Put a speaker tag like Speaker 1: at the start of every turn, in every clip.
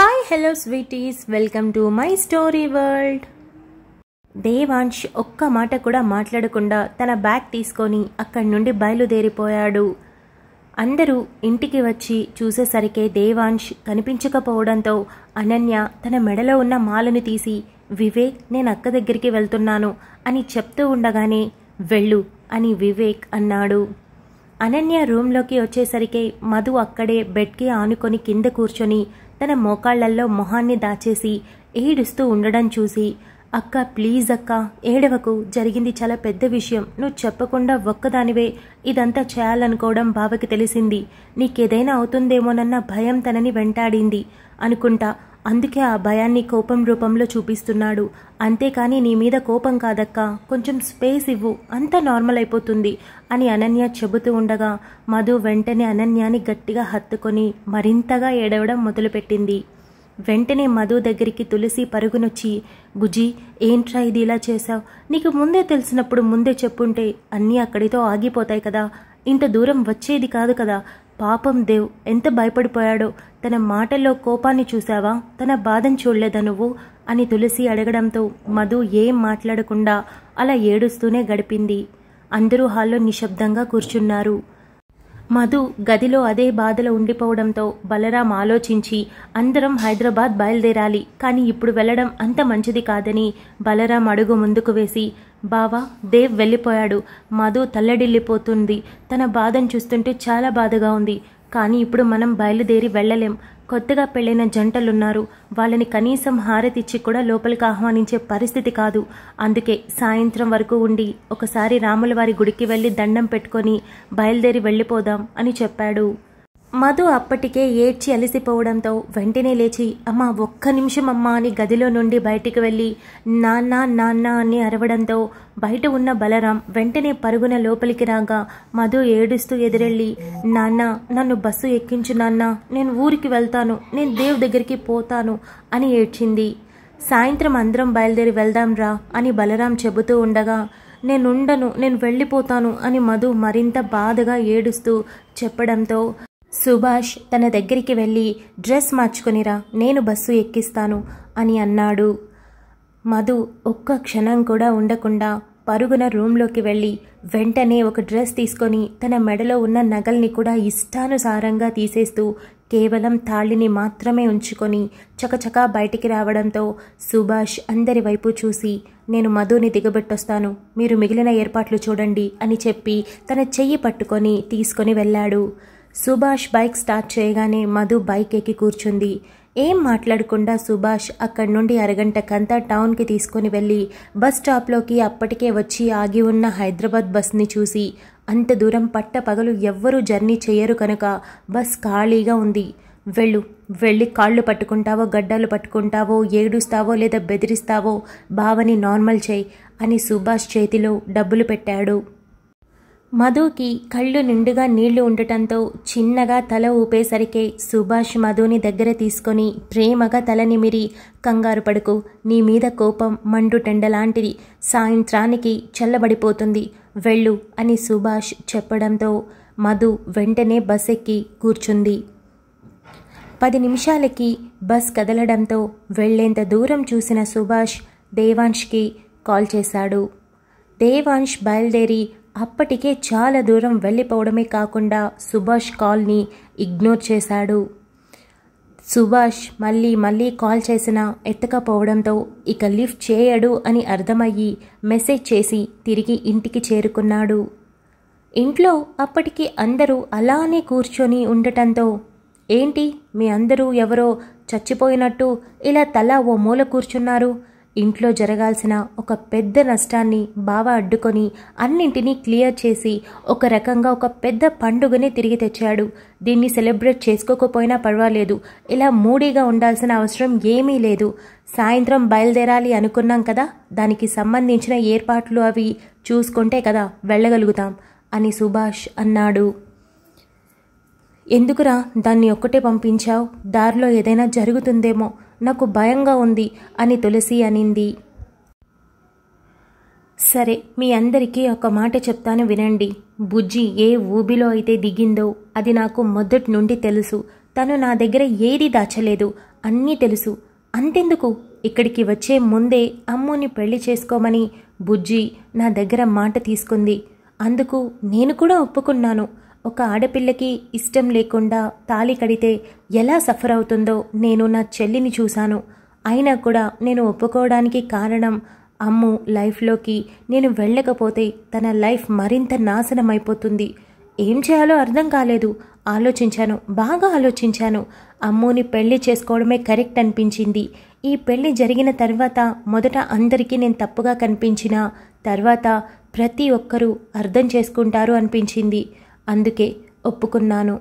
Speaker 1: hi hello sweeties welcome to my story world Devansh ఒక్క మాట కూడా మాట్లాడకుండా తన బ్యాగ్ తీసుకొని అక్కడి నుండి బయలుదేరిపోయాడు అందరూ ఇంటికి వచ్చి చూసేసరికే దేవాన్ష్ కనిపించకపోవడంతో అనన్య తన మెడలో ఉన్న మాలను తీసి వివేక్ నేను అక్క దగ్గరికి వెళ్తున్నాను అని చెప్తూ ఉండగానే వెళ్ళు అని వివేక్ అన్నాడు అనన్య రూమ్లోకి వచ్చేసరికి మధు అక్కడే బెడ్కి ఆనుకొని కింద కూర్చొని తన మోకాళ్లల్లో మొహాన్ని దాచేసి ఏడుస్తూ ఉండడం చూసి అక్క ప్లీజ్ అక్క ఏడవకు జరిగింది చాలా పెద్ద విషయం నువ్వు చెప్పకుండా ఒక్కదానివే ఇదంతా చేయాలనుకోవడం బావకి తెలిసింది నీకేదైనా అవుతుందేమోనన్న భయం తనని వెంటాడింది అనుకుంటా అందుకే ఆ భయాన్ని కోపం రూపంలో చూపిస్తున్నాడు అంతేకాని నీ మీద కోపం కాదక్క కొంచెం స్పేస్ ఇవ్వు అంతా నార్మల్ అయిపోతుంది అని అనన్య చెబుతూ ఉండగా మధు వెంటనే అనన్యాని గట్టిగా హత్తుకొని మరింతగా ఏడవడం మొదలుపెట్టింది వెంటనే మధు దగ్గరికి తులసి పరుగునొచ్చి గుజి ఏంట్రా ఇది ఇలా చేశావు నీకు ముందే తెలిసినప్పుడు ముందే చెప్పుంటే అన్నీ అక్కడితో ఆగిపోతాయి కదా ఇంత దూరం వచ్చేది కాదు కదా పాపం దేవ్ ఎంత భయపడిపోయాడో తన మాటల్లో కోపాన్ని చూశావా తన బాధను చూడలేదా నువ్వు అని తులసి అడగడంతో మధు ఏం మాట్లాడకుండా అలా ఏడుస్తూనే గడిపింది అందరూ హాల్లో నిశ్శబ్దంగా కూర్చున్నారు మధు గదిలో అదే బాధలో ఉండిపోవడంతో బలరాం ఆలోచించి అందరం హైదరాబాద్ బయలుదేరాలి కానీ ఇప్పుడు వెళ్ళడం అంత మంచిది కాదని బలరాం అడుగు ముందుకు వేసి బావా దేవ్ వెళ్ళిపోయాడు మధు తల్లడిల్లిపోతుంది తన బాధను చూస్తుంటే చాలా బాధగా ఉంది కానీ ఇప్పుడు మనం బయలుదేరి వెళ్ళలేం కొత్తగా పెళ్ళైన జంటలున్నారు వాళ్ళని కనీసం హారతిచ్చి కూడా లోపలికి ఆహ్వానించే పరిస్థితి కాదు అందుకే సాయంత్రం వరకు ఉండి ఒకసారి రాములవారి గుడికి వెళ్ళి దండం పెట్టుకొని బయలుదేరి వెళ్ళిపోదాం అని చెప్పాడు మధు అప్పటికే ఏడ్చి అలిసిపోవడంతో వెంటనే లేచి అమ్మ ఒక్క నిమిషం అమ్మ అని గదిలో నుండి బయటికి వెళ్ళి నాన్న నాన్న అని అరవడంతో బయట ఉన్న బలరాం వెంటనే పరుగున లోపలికి రాగా మధు ఏడుస్తూ ఎదురెళ్ళి నాన్న నన్ను బస్సు ఎక్కించు నాన్న నేను ఊరికి వెళ్తాను నేను దేవ్ దగ్గరికి పోతాను అని ఏడ్చింది సాయంత్రం అందరం బయలుదేరి వెళ్దాం రా అని బలరాం చెబుతూ ఉండగా నేనుండను నేను వెళ్ళిపోతాను అని మధు మరింత బాధగా ఏడుస్తూ చెప్పడంతో సుభాష్ తన దగ్గరికి వెళ్ళి డ్రెస్ మార్చుకునిరా నేను బస్సు ఎక్కిస్తాను అని అన్నాడు మధు ఒక్క క్షణం కూడా ఉండకుండా పరుగున రూంలోకి వెళ్ళి వెంటనే ఒక డ్రెస్ తీసుకొని తన మెడలో ఉన్న నగల్ని కూడా ఇష్టానుసారంగా తీసేస్తూ కేవలం తాళిని మాత్రమే ఉంచుకొని చకచకా బయటికి రావడంతో సుభాష్ అందరి వైపు చూసి నేను మధుని దిగబెట్టొస్తాను మీరు మిగిలిన ఏర్పాట్లు చూడండి అని చెప్పి తన చెయ్యి పట్టుకొని తీసుకొని వెళ్ళాడు సుభాష్ బైక్ స్టార్ట్ చేయగానే మధు బైక్ ఎక్కి కూర్చుంది ఏం మాట్లాడకుండా సుభాష్ అక్కడి నుండి అరగంటకంతా టౌన్కి తీసుకుని వెళ్ళి బస్ స్టాప్లోకి అప్పటికే వచ్చి ఆగి ఉన్న హైదరాబాద్ బస్ని చూసి అంత దూరం పట్ట పగలు ఎవ్వరూ జర్నీ చేయరు కనుక బస్ ఖాళీగా ఉంది వెళ్ళు వెళ్ళి కాళ్ళు పట్టుకుంటావో గడ్డాలు పట్టుకుంటావో ఏడుస్తావో లేదా బెదిరిస్తావో బావని నార్మల్ చేయి అని సుభాష్ చేతిలో డబ్బులు పెట్టాడు మధుకి కళ్ళు నిండుగా నీళ్లు ఉండటంతో చిన్నగా తల ఊపేసరికే సుభాష్ మధుని దగ్గర తీసుకొని ప్రేమగా తల నిమిరి కంగారు పడుకు నీ మీద కోపం టెండలాంటిది సాయంత్రానికి చల్లబడిపోతుంది వెళ్ళు అని సుభాష్ చెప్పడంతో మధు వెంటనే బస్ ఎక్కి కూర్చుంది పది నిమిషాలకి బస్ కదలడంతో వెళ్లేంత దూరం చూసిన సుభాష్ దేవాన్ష్కి కాల్ చేశాడు దేవాన్ష్ బయలుదేరి అప్పటికే చాలా దూరం వెళ్ళిపోవడమే కాకుండా సుభాష్ కాల్ని ఇగ్నోర్ చేశాడు సుభాష్ మళ్ళీ మళ్ళీ కాల్ చేసినా ఎత్తకపోవడంతో ఇక లిఫ్ట్ చేయడు అని అర్థమయ్యి మెసేజ్ చేసి తిరిగి ఇంటికి చేరుకున్నాడు ఇంట్లో అప్పటికి అందరూ అలానే కూర్చొని ఉండటంతో ఏంటి మీ అందరూ ఎవరో చచ్చిపోయినట్టు ఇలా తలా ఓ మూల కూర్చున్నారు ఇంట్లో జరగాల్సిన ఒక పెద్ద నష్టాన్ని బావా అడ్డుకొని అన్నింటినీ క్లియర్ చేసి ఒక రకంగా ఒక పెద్ద పండుగని తిరిగి తెచ్చాడు దీన్ని సెలబ్రేట్ చేసుకోకపోయినా పర్వాలేదు ఇలా మూడీగా ఉండాల్సిన అవసరం ఏమీ లేదు సాయంత్రం బయలుదేరాలి అనుకున్నాం కదా దానికి సంబంధించిన ఏర్పాట్లు అవి చూసుకుంటే కదా వెళ్ళగలుగుతాం అని సుభాష్ అన్నాడు ఎందుకురా దాన్ని ఒక్కటే పంపించావు దారిలో ఏదైనా జరుగుతుందేమో నాకు భయంగా ఉంది అని తులసి అనింది సరే మీ అందరికీ ఒక మాట చెప్తాను వినండి బుజ్జి ఏ ఊబిలో అయితే దిగిందో అది నాకు మొదటి నుండి తెలుసు తను నా దగ్గర ఏది దాచలేదు అన్నీ తెలుసు అంతెందుకు ఇక్కడికి వచ్చే ముందే అమ్ముని పెళ్లి చేసుకోమని బుజ్జి నా దగ్గర మాట తీసుకుంది అందుకు నేను కూడా ఒప్పుకున్నాను ఒక ఆడపిల్లకి ఇష్టం లేకుండా తాళి కడితే ఎలా సఫర్ అవుతుందో నేను నా చెల్లిని చూశాను అయినా కూడా నేను ఒప్పుకోవడానికి కారణం అమ్ము లైఫ్లోకి నేను వెళ్ళకపోతే తన లైఫ్ మరింత నాశనమైపోతుంది ఏం చేయాలో అర్థం కాలేదు ఆలోచించాను బాగా ఆలోచించాను అమ్ముని పెళ్లి చేసుకోవడమే కరెక్ట్ అనిపించింది ఈ పెళ్లి జరిగిన తర్వాత మొదట అందరికీ నేను తప్పుగా కనిపించిన తర్వాత ప్రతి ఒక్కరూ అర్థం చేసుకుంటారు అనిపించింది అందుకే ఒప్పుకున్నాను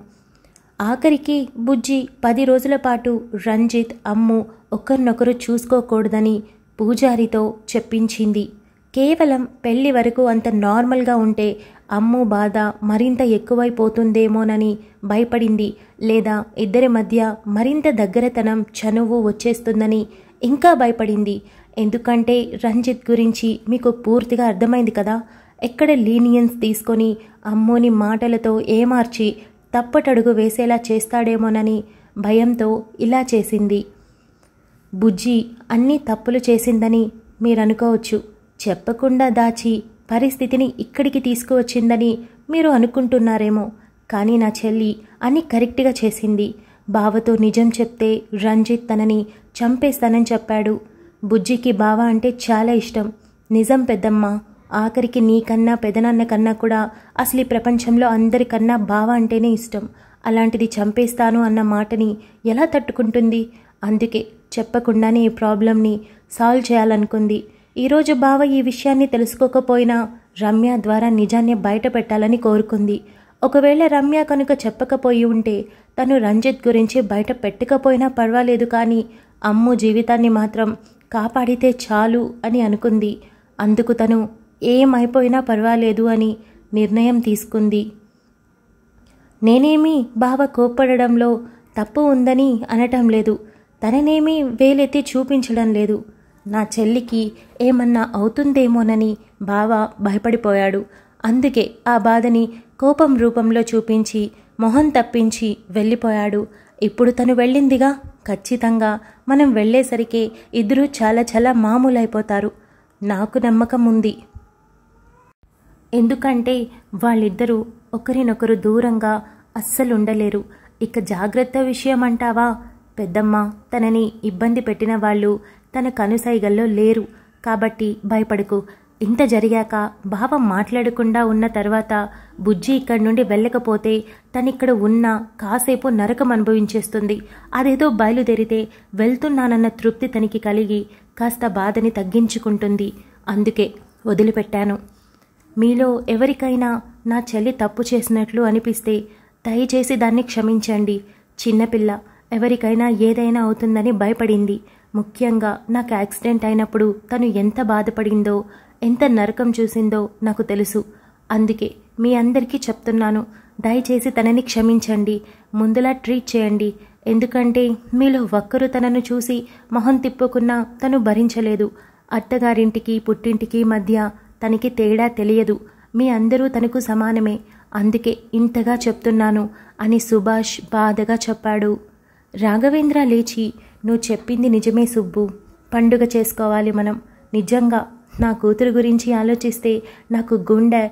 Speaker 1: ఆఖరికి బుజ్జి పది రోజుల పాటు రంజిత్ అమ్ము ఒకరినొకరు చూసుకోకూడదని పూజారితో చెప్పించింది కేవలం పెళ్లి వరకు అంత నార్మల్గా ఉంటే అమ్ము బాధ మరింత ఎక్కువైపోతుందేమోనని భయపడింది లేదా ఇద్దరి మధ్య మరింత దగ్గరతనం చనువు వచ్చేస్తుందని ఇంకా భయపడింది ఎందుకంటే రంజిత్ గురించి మీకు పూర్తిగా అర్థమైంది కదా ఎక్కడ లీనియన్స్ తీసుకొని అమ్మోని మాటలతో ఏమార్చి తప్పటడుగు వేసేలా చేస్తాడేమోనని భయంతో ఇలా చేసింది బుజ్జి అన్ని తప్పులు చేసిందని మీరనుకోవచ్చు చెప్పకుండా దాచి పరిస్థితిని ఇక్కడికి తీసుకువచ్చిందని మీరు అనుకుంటున్నారేమో కానీ నా చెల్లి అని కరెక్ట్గా చేసింది బావతో నిజం చెప్తే రంజిత్ తనని చంపేస్తానని చెప్పాడు బుజ్జికి బావ అంటే చాలా ఇష్టం నిజం పెద్దమ్మ ఆఖరికి నీకన్నా పెదనాన్న కన్నా కూడా అసలు ఈ ప్రపంచంలో అందరికన్నా బావ అంటేనే ఇష్టం అలాంటిది చంపేస్తాను అన్న మాటని ఎలా తట్టుకుంటుంది అందుకే చెప్పకుండానే ఈ ప్రాబ్లంని సాల్వ్ చేయాలనుకుంది ఈరోజు బావ ఈ విషయాన్ని తెలుసుకోకపోయినా రమ్య ద్వారా నిజాన్ని బయట పెట్టాలని కోరుకుంది ఒకవేళ రమ్య కనుక చెప్పకపోయి ఉంటే తను రంజిత్ గురించి బయట పెట్టకపోయినా పర్వాలేదు కానీ అమ్ము జీవితాన్ని మాత్రం కాపాడితే చాలు అని అనుకుంది అందుకు తను ఏమైపోయినా పర్వాలేదు అని నిర్ణయం తీసుకుంది నేనేమి బావ కోప్పడంలో తప్పు ఉందని అనటం లేదు తననేమీ వేలెత్తి చూపించడం లేదు నా చెల్లికి ఏమన్నా అవుతుందేమోనని బావ భయపడిపోయాడు అందుకే ఆ బాధని కోపం రూపంలో చూపించి మొహం తప్పించి వెళ్ళిపోయాడు ఇప్పుడు తను వెళ్ళిందిగా ఖచ్చితంగా మనం వెళ్ళేసరికి ఇద్దరూ చాలా చాలా మామూలైపోతారు నాకు నమ్మకం ఉంది ఎందుకంటే వాళ్ళిద్దరూ ఒకరినొకరు దూరంగా అస్సలుండలేరు ఇక జాగ్రత్త విషయం అంటావా పెద్దమ్మ తనని ఇబ్బంది పెట్టిన వాళ్ళు తన కనుసైగల్లో లేరు కాబట్టి భయపడకు ఇంత జరిగాక బావ మాట్లాడకుండా ఉన్న తర్వాత బుజ్జి ఇక్కడి నుండి వెళ్ళకపోతే తనిక్కడ ఉన్న కాసేపు నరకం అనుభవించేస్తుంది అదేదో బయలుదేరితే వెళ్తున్నానన్న తృప్తి తనకి కలిగి కాస్త బాధని తగ్గించుకుంటుంది అందుకే వదిలిపెట్టాను మీలో ఎవరికైనా నా చెల్లి తప్పు చేసినట్లు అనిపిస్తే దయచేసి దాన్ని క్షమించండి చిన్నపిల్ల ఎవరికైనా ఏదైనా అవుతుందని భయపడింది ముఖ్యంగా నాకు యాక్సిడెంట్ అయినప్పుడు తను ఎంత బాధపడిందో ఎంత నరకం చూసిందో నాకు తెలుసు అందుకే మీ అందరికీ చెప్తున్నాను దయచేసి తనని క్షమించండి ముందులా ట్రీట్ చేయండి ఎందుకంటే మీలో ఒక్కరు తనను చూసి మొహం తిప్పుకున్నా తను భరించలేదు అత్తగారింటికి పుట్టింటికి మధ్య తనకి తేడా తెలియదు మీ అందరూ తనకు సమానమే అందుకే ఇంతగా చెప్తున్నాను అని సుభాష్ బాధగా చెప్పాడు రాఘవేంద్ర లేచి నువ్వు చెప్పింది నిజమే సుబ్బు పండుగ చేసుకోవాలి మనం నిజంగా నా కూతురు గురించి ఆలోచిస్తే నాకు గుండె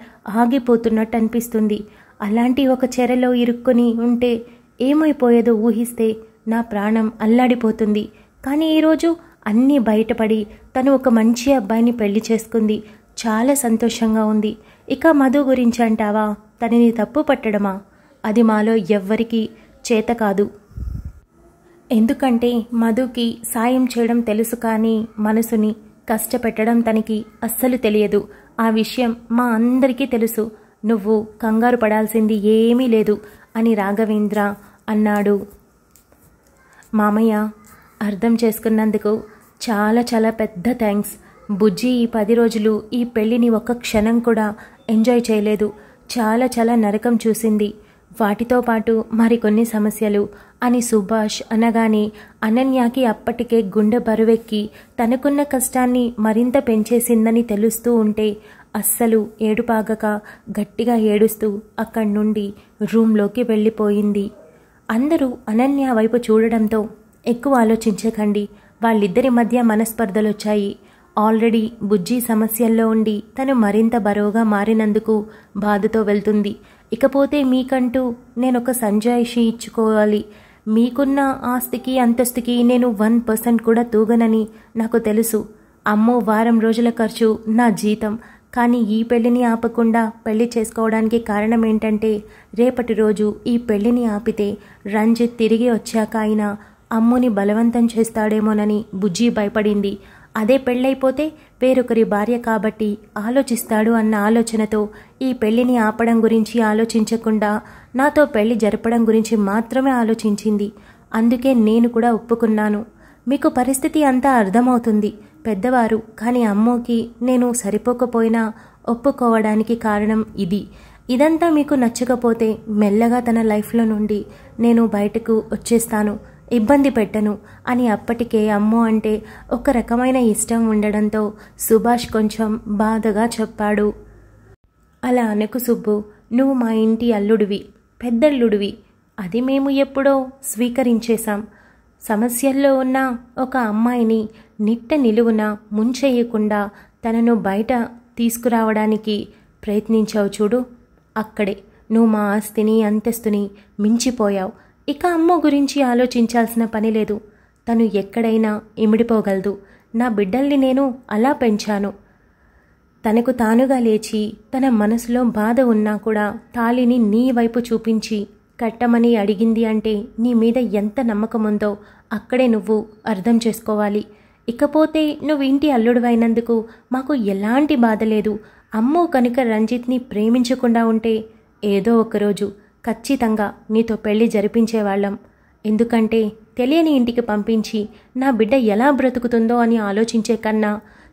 Speaker 1: ఆగిపోతున్నట్టు అనిపిస్తుంది అలాంటి ఒక చెరలో ఇరుక్కొని ఉంటే ఏమైపోయేదో ఊహిస్తే నా ప్రాణం అల్లాడిపోతుంది కానీ ఈరోజు అన్నీ బయటపడి తను ఒక మంచి అబ్బాయిని పెళ్లి చేసుకుంది చాలా సంతోషంగా ఉంది ఇక మధు గురించి అంటావా తనని తప్పు పట్టడమా అది మాలో ఎవ్వరికీ చేత కాదు ఎందుకంటే మధుకి సాయం చేయడం తెలుసు కానీ మనసుని కష్టపెట్టడం తనకి అస్సలు తెలియదు ఆ విషయం మా అందరికీ తెలుసు నువ్వు కంగారు పడాల్సింది ఏమీ లేదు అని రాఘవేంద్ర అన్నాడు మామయ్య అర్థం చేసుకున్నందుకు చాలా చాలా పెద్ద థ్యాంక్స్ బుజ్జి ఈ పది రోజులు ఈ పెళ్లిని ఒక్క క్షణం కూడా ఎంజాయ్ చేయలేదు చాలా చాలా నరకం చూసింది వాటితో పాటు మరికొన్ని సమస్యలు అని సుభాష్ అనగానే అనన్యకి అప్పటికే గుండె బరువెక్కి తనకున్న కష్టాన్ని మరింత పెంచేసిందని తెలుస్తూ ఉంటే అస్సలు ఏడుపాగక గట్టిగా ఏడుస్తూ అక్కడి నుండి రూంలోకి వెళ్ళిపోయింది అందరూ అనన్య వైపు చూడడంతో ఎక్కువ ఆలోచించకండి వాళ్ళిద్దరి మధ్య మనస్పర్ధలొచ్చాయి ఆల్రెడీ బుజ్జి సమస్యల్లో ఉండి తను మరింత బరువుగా మారినందుకు బాధతో వెళ్తుంది ఇకపోతే మీకంటూ నేనొక సంజాయిషి ఇచ్చుకోవాలి మీకున్న ఆస్తికి అంతస్తుకి నేను వన్ పర్సెంట్ కూడా తూగనని నాకు తెలుసు అమ్మో వారం రోజుల ఖర్చు నా జీతం కానీ ఈ పెళ్లిని ఆపకుండా పెళ్లి చేసుకోవడానికి కారణం ఏంటంటే రేపటి రోజు ఈ పెళ్లిని ఆపితే రంజిత్ తిరిగి వచ్చాక అయినా అమ్ముని బలవంతం చేస్తాడేమోనని బుజ్జి భయపడింది అదే పెళ్ళైపోతే వేరొకరి భార్య కాబట్టి ఆలోచిస్తాడు అన్న ఆలోచనతో ఈ పెళ్లిని ఆపడం గురించి ఆలోచించకుండా నాతో పెళ్లి జరపడం గురించి మాత్రమే ఆలోచించింది అందుకే నేను కూడా ఒప్పుకున్నాను మీకు పరిస్థితి అంతా అర్థమవుతుంది పెద్దవారు కానీ అమ్మోకి నేను సరిపోకపోయినా ఒప్పుకోవడానికి కారణం ఇది ఇదంతా మీకు నచ్చకపోతే మెల్లగా తన లైఫ్లో నుండి నేను బయటకు వచ్చేస్తాను ఇబ్బంది పెట్టను అని అప్పటికే అమ్మో అంటే ఒక రకమైన ఇష్టం ఉండడంతో సుభాష్ కొంచెం బాధగా చెప్పాడు అలా అనుకు సుబ్బు నువ్వు మా ఇంటి అల్లుడివి పెద్దల్లుడివి అది మేము ఎప్పుడో స్వీకరించేశాం సమస్యల్లో ఉన్న ఒక అమ్మాయిని నిట్ట నిలువున ముంచేయకుండా తనను బయట తీసుకురావడానికి ప్రయత్నించావు చూడు అక్కడే నువ్వు మా ఆస్తిని అంతస్తుని మించిపోయావు ఇక అమ్మ గురించి ఆలోచించాల్సిన పని లేదు తను ఎక్కడైనా ఇమిడిపోగలదు నా బిడ్డల్ని నేను అలా పెంచాను తనకు తానుగా లేచి తన మనసులో బాధ ఉన్నా కూడా తాళిని నీ వైపు చూపించి కట్టమని అడిగింది అంటే నీ మీద ఎంత నమ్మకముందో అక్కడే నువ్వు అర్థం చేసుకోవాలి ఇకపోతే నువ్వు ఇంటి అల్లుడువైనందుకు మాకు ఎలాంటి బాధ లేదు అమ్మో కనుక రంజిత్ని ప్రేమించకుండా ఉంటే ఏదో ఒకరోజు ఖచ్చితంగా నీతో పెళ్లి జరిపించేవాళ్ళం ఎందుకంటే తెలియని ఇంటికి పంపించి నా బిడ్డ ఎలా బ్రతుకుతుందో అని ఆలోచించే కన్నా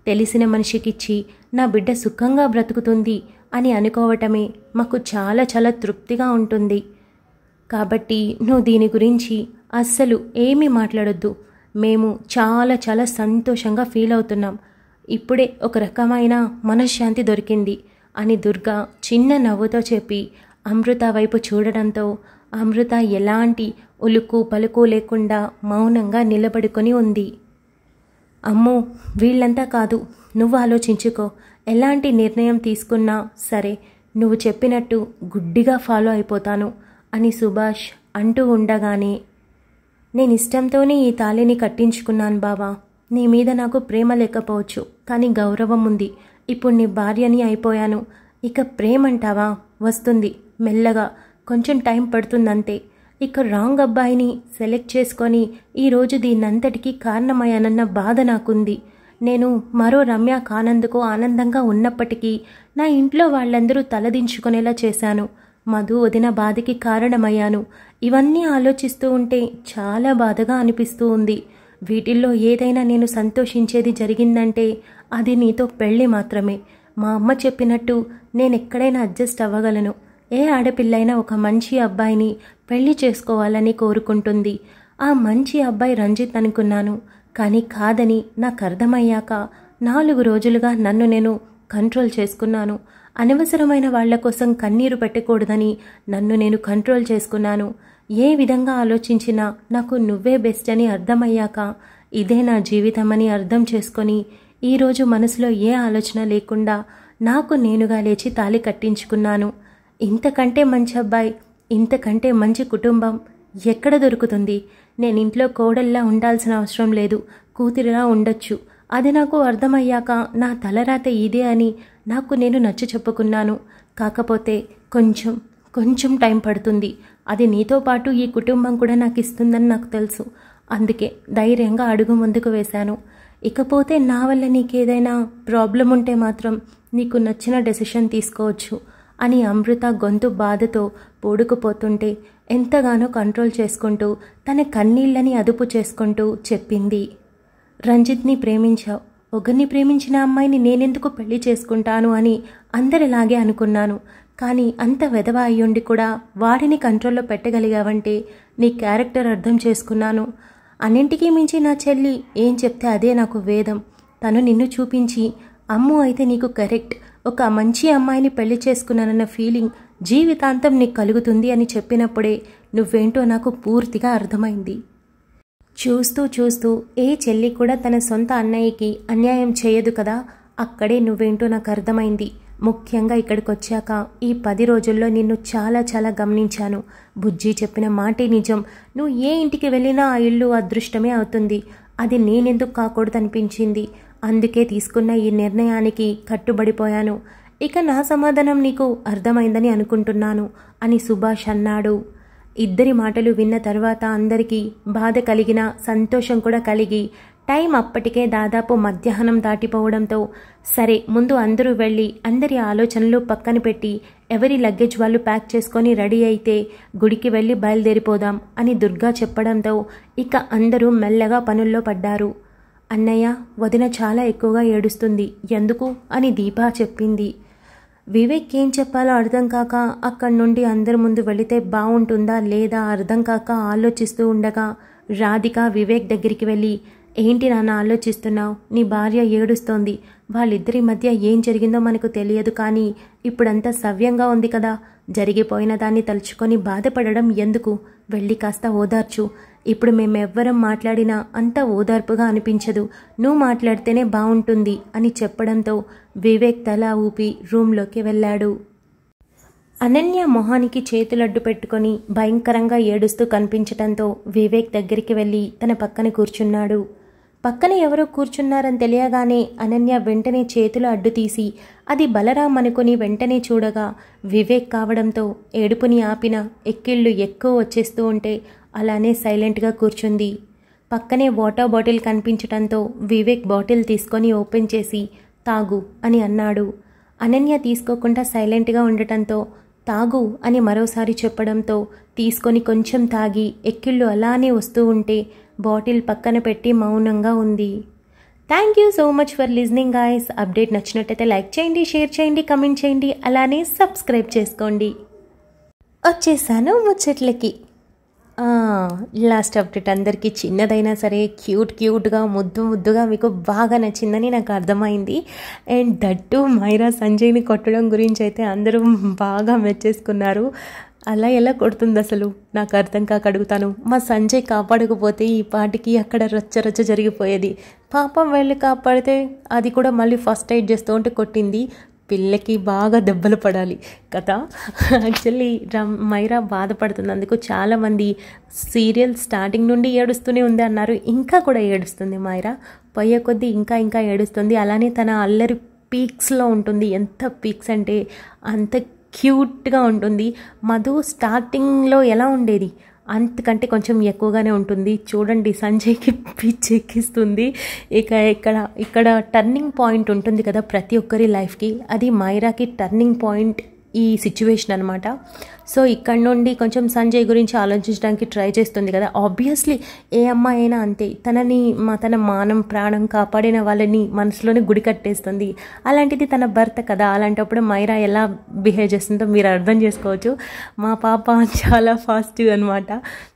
Speaker 1: తెలిసిన మనిషికిచ్చి నా బిడ్డ సుఖంగా బ్రతుకుతుంది అని అనుకోవటమే మాకు చాలా చాలా తృప్తిగా ఉంటుంది కాబట్టి నువ్వు దీని గురించి అస్సలు ఏమీ మాట్లాడొద్దు మేము చాలా చాలా సంతోషంగా ఫీల్ అవుతున్నాం ఇప్పుడే ఒక రకమైన మనశ్శాంతి దొరికింది అని దుర్గా చిన్న నవ్వుతో చెప్పి అమృత వైపు చూడడంతో అమృత ఎలాంటి ఉలుకు పలుకు లేకుండా మౌనంగా నిలబడుకొని ఉంది అమ్మో వీళ్ళంతా కాదు నువ్వు ఆలోచించుకో ఎలాంటి నిర్ణయం తీసుకున్నా సరే నువ్వు చెప్పినట్టు గుడ్డిగా ఫాలో అయిపోతాను అని సుభాష్ అంటూ ఉండగానే నేను ఇష్టంతోనే ఈ తాళిని కట్టించుకున్నాను బావా నీ మీద నాకు ప్రేమ లేకపోవచ్చు కానీ గౌరవం ఉంది ఇప్పుడు నీ భార్యని అయిపోయాను ఇక ప్రేమంటావా వస్తుంది మెల్లగా కొంచెం టైం పడుతుందంతే ఇక రాంగ్ అబ్బాయిని సెలెక్ట్ చేసుకొని ఈరోజు దీన్నంతటికీ కారణమయ్యానన్న బాధ నాకుంది నేను మరో రమ్య కానందుకు ఆనందంగా ఉన్నప్పటికీ నా ఇంట్లో వాళ్ళందరూ తలదించుకునేలా చేశాను మధు వదిన బాధకి కారణమయ్యాను ఇవన్నీ ఆలోచిస్తూ ఉంటే చాలా బాధగా అనిపిస్తూ ఉంది వీటిల్లో ఏదైనా నేను సంతోషించేది జరిగిందంటే అది నీతో పెళ్ళి మాత్రమే మా అమ్మ చెప్పినట్టు నేనెక్కడైనా అడ్జస్ట్ అవ్వగలను ఏ ఆడపిల్లైనా ఒక మంచి అబ్బాయిని పెళ్లి చేసుకోవాలని కోరుకుంటుంది ఆ మంచి అబ్బాయి రంజిత్ అనుకున్నాను కానీ కాదని నాకు అర్థమయ్యాక నాలుగు రోజులుగా నన్ను నేను కంట్రోల్ చేసుకున్నాను అనవసరమైన వాళ్ల కోసం కన్నీరు పెట్టకూడదని నన్ను నేను కంట్రోల్ చేసుకున్నాను ఏ విధంగా ఆలోచించినా నాకు నువ్వే బెస్ట్ అని అర్థమయ్యాక ఇదే నా జీవితమని అర్థం చేసుకొని ఈరోజు మనసులో ఏ ఆలోచన లేకుండా నాకు నేనుగా లేచి తాలి కట్టించుకున్నాను ఇంతకంటే మంచి అబ్బాయి ఇంతకంటే మంచి కుటుంబం ఎక్కడ దొరుకుతుంది నేను ఇంట్లో కోడల్లా ఉండాల్సిన అవసరం లేదు కూతురిలా ఉండొచ్చు అది నాకు అర్థమయ్యాక నా తలరాత ఇదే అని నాకు నేను నచ్చ చెప్పుకున్నాను కాకపోతే కొంచెం కొంచెం టైం పడుతుంది అది నీతో పాటు ఈ కుటుంబం కూడా నాకు ఇస్తుందని నాకు తెలుసు అందుకే ధైర్యంగా అడుగు ముందుకు వేశాను ఇకపోతే నా వల్ల నీకేదైనా ప్రాబ్లం ఉంటే మాత్రం నీకు నచ్చిన డెసిషన్ తీసుకోవచ్చు అని అమృత గొంతు బాధతో పూడుకుపోతుంటే ఎంతగానో కంట్రోల్ చేసుకుంటూ తన కన్నీళ్లని అదుపు చేసుకుంటూ చెప్పింది రంజిత్ని ప్రేమించావు ఒకరిని ప్రేమించిన అమ్మాయిని నేనెందుకు పెళ్లి చేసుకుంటాను అని అందరిలాగే అనుకున్నాను కానీ అంత వెధవ అయ్యుండి కూడా వాడిని కంట్రోల్లో పెట్టగలిగావంటే నీ క్యారెక్టర్ అర్థం చేసుకున్నాను అన్నింటికీ మించి నా చెల్లి ఏం చెప్తే అదే నాకు వేదం తను నిన్ను చూపించి అమ్ము అయితే నీకు కరెక్ట్ ఒక మంచి అమ్మాయిని పెళ్లి చేసుకున్నానన్న ఫీలింగ్ జీవితాంతం నీకు కలుగుతుంది అని చెప్పినప్పుడే నువ్వేంటో నాకు పూర్తిగా అర్థమైంది చూస్తూ చూస్తూ ఏ చెల్లి కూడా తన సొంత అన్నయ్యకి అన్యాయం చేయదు కదా అక్కడే నువ్వేంటో నాకు అర్థమైంది ముఖ్యంగా ఇక్కడికి వచ్చాక ఈ పది రోజుల్లో నిన్ను చాలా చాలా గమనించాను బుజ్జి చెప్పిన మాటే నిజం నువ్వు ఏ ఇంటికి వెళ్ళినా ఆ ఇల్లు అదృష్టమే అవుతుంది అది నేనెందుకు కాకూడదనిపించింది అందుకే తీసుకున్న ఈ నిర్ణయానికి కట్టుబడిపోయాను ఇక నా సమాధానం నీకు అర్థమైందని అనుకుంటున్నాను అని సుభాష్ అన్నాడు ఇద్దరి మాటలు విన్న తర్వాత అందరికీ బాధ కలిగిన సంతోషం కూడా కలిగి టైం అప్పటికే దాదాపు మధ్యాహ్నం దాటిపోవడంతో సరే ముందు అందరూ వెళ్ళి అందరి ఆలోచనలు పక్కన పెట్టి ఎవరి లగేజ్ వాళ్ళు ప్యాక్ చేసుకొని రెడీ అయితే గుడికి వెళ్ళి బయలుదేరిపోదాం అని దుర్గా చెప్పడంతో ఇక అందరూ మెల్లగా పనుల్లో పడ్డారు అన్నయ్య వదిన చాలా ఎక్కువగా ఏడుస్తుంది ఎందుకు అని దీపా చెప్పింది వివేక్ ఏం చెప్పాలో అర్థం కాక అక్కడి నుండి అందరి ముందు వెళితే బాగుంటుందా లేదా అర్థం కాక ఆలోచిస్తూ ఉండగా రాధిక వివేక్ దగ్గరికి వెళ్ళి ఏంటి నాన్న ఆలోచిస్తున్నావు నీ భార్య ఏడుస్తోంది వాళ్ళిద్దరి మధ్య ఏం జరిగిందో మనకు తెలియదు కానీ ఇప్పుడంతా సవ్యంగా ఉంది కదా జరిగిపోయిన దాన్ని తలుచుకొని బాధపడడం ఎందుకు వెళ్ళి కాస్త ఓదార్చు ఇప్పుడు మేమెవ్వరం మాట్లాడినా అంత ఓదార్పుగా అనిపించదు నువ్వు మాట్లాడితేనే బాగుంటుంది అని చెప్పడంతో వివేక్ తల ఊపి రూంలోకి వెళ్ళాడు అనన్య మొహానికి చేతులడ్డు పెట్టుకొని భయంకరంగా ఏడుస్తూ కనిపించటంతో వివేక్ దగ్గరికి వెళ్ళి తన పక్కన కూర్చున్నాడు పక్కన ఎవరో కూర్చున్నారని తెలియగానే అనన్య వెంటనే చేతులు అడ్డు తీసి అది బలరాం అనుకుని వెంటనే చూడగా వివేక్ కావడంతో ఏడుపుని ఆపిన ఎక్కిళ్ళు ఎక్కువ వచ్చేస్తూ ఉంటే అలానే సైలెంట్గా కూర్చుంది పక్కనే వాటర్ బాటిల్ కనిపించటంతో వివేక్ బాటిల్ తీసుకొని ఓపెన్ చేసి తాగు అని అన్నాడు అనన్య తీసుకోకుండా సైలెంట్గా ఉండటంతో తాగు అని మరోసారి చెప్పడంతో తీసుకొని కొంచెం తాగి ఎక్కిళ్ళు అలానే వస్తూ ఉంటే బాటిల్ పక్కన పెట్టి మౌనంగా ఉంది thank you so much for listening guys update నచ్చినట్టయితే లైక్ చేయండి షేర్ చేయండి కమెంట్ చేయండి అలానే సబ్స్క్రైబ్ చేసుకోండి వచ్చేసాను ముచ్చట్లకి లాస్ట్ అప్డేట్ అందరికీ చిన్నదైనా సరే క్యూట్ క్యూట్గా ముద్దు ముద్దుగా మీకు బాగా నచ్చిందని నాకు అర్థమైంది అండ్ దట్టు మైరా సంజయ్ని కొట్టడం గురించి అయితే అందరూ బాగా మెచ్చేసుకున్నారు అలా ఎలా కొడుతుంది అసలు నాకు అర్థం కాక అడుగుతాను మా సంజయ్ కాపాడకపోతే ఈ పాటికి అక్కడ రచ్చ రచ్చ జరిగిపోయేది పాపం వెళ్ళి కాపాడితే అది కూడా మళ్ళీ ఫస్ట్ ఎయిడ్ చేస్తూ ఉంటే కొట్టింది పిల్లకి బాగా దెబ్బలు పడాలి కదా యాక్చువల్లీ రమ్ మైరా బాధపడుతున్నందుకు చాలామంది సీరియల్ స్టార్టింగ్ నుండి ఏడుస్తూనే ఉంది అన్నారు ఇంకా కూడా ఏడుస్తుంది మైరా పోయే కొద్దీ ఇంకా ఇంకా ఏడుస్తుంది అలానే తన అల్లరి పీక్స్లో ఉంటుంది ఎంత పీక్స్ అంటే అంత క్యూట్గా ఉంటుంది మధు స్టార్టింగ్లో ఎలా ఉండేది అంతకంటే కొంచెం ఎక్కువగానే ఉంటుంది చూడండి సంజయ్కి పిచ్ ఎక్కిస్తుంది ఇక ఇక్కడ ఇక్కడ టర్నింగ్ పాయింట్ ఉంటుంది కదా ప్రతి ఒక్కరి లైఫ్కి అది మైరాకి టర్నింగ్ పాయింట్ ఈ సిచ్యువేషన్ అనమాట సో ఇక్కడ నుండి కొంచెం సంజయ్ గురించి ఆలోచించడానికి ట్రై చేస్తుంది కదా ఆబ్వియస్లీ ఏ అమ్మాయి అయినా అంతే తనని తన మానం ప్రాణం కాపాడిన వాళ్ళని మనసులోనే గుడి కట్టేస్తుంది అలాంటిది తన భర్త కదా అలాంటప్పుడు మైరా ఎలా బిహేవ్ చేస్తుందో మీరు అర్థం చేసుకోవచ్చు మా పాప చాలా ఫాస్ట్ అనమాట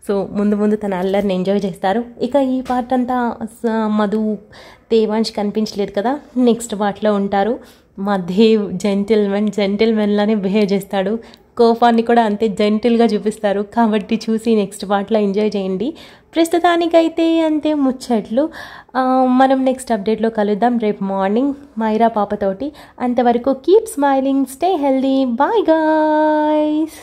Speaker 1: సో ముందు ముందు తన అల్లరిని ఎంజాయ్ చేస్తారు ఇక ఈ పార్ట్ అంతా మధు దేవాంశ్ కనిపించలేదు కదా నెక్స్ట్ పార్ట్లో ఉంటారు మా దేవ్ జెంటిల్మెన్ జెంటిల్మెన్లానే బిహేవ్ చేస్తాడు కోపాన్ని కూడా అంతే జెంటిల్గా చూపిస్తారు కాబట్టి చూసి నెక్స్ట్ పార్ట్లో ఎంజాయ్ చేయండి ప్రస్తుతానికైతే అంతే ముచ్చట్లు మనం నెక్స్ట్ అప్డేట్లో కలుద్దాం రేపు మార్నింగ్ మైరా పాపతోటి అంతవరకు keep smiling stay healthy bye guys